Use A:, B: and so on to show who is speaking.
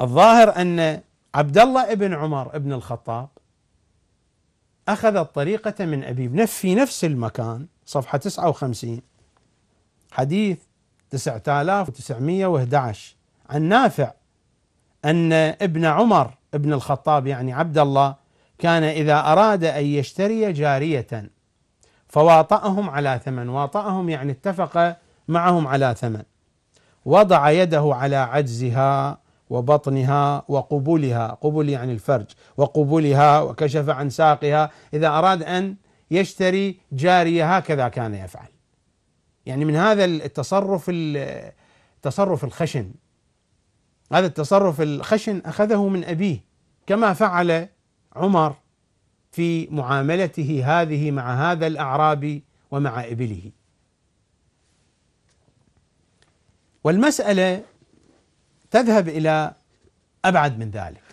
A: الظاهر ان عبد الله بن عمر بن الخطاب اخذ الطريقه من ابي في نفس المكان صفحه 59 حديث 9911 عن نافع ان ابن عمر بن الخطاب يعني عبد الله كان اذا اراد ان يشتري جاريه فواطأهم على ثمن واطأهم يعني اتفق معهم على ثمن وضع يده على عجزها وبطنها وقبولها قبول يعني الفرج وقبولها وكشف عن ساقها إذا أراد أن يشتري جارية هكذا كان يفعل يعني من هذا التصرف التصرف الخشن هذا التصرف الخشن أخذه من أبيه كما فعل عمر في معاملته هذه مع هذا الأعرابي ومع إبله والمسألة تذهب إلى أبعد من ذلك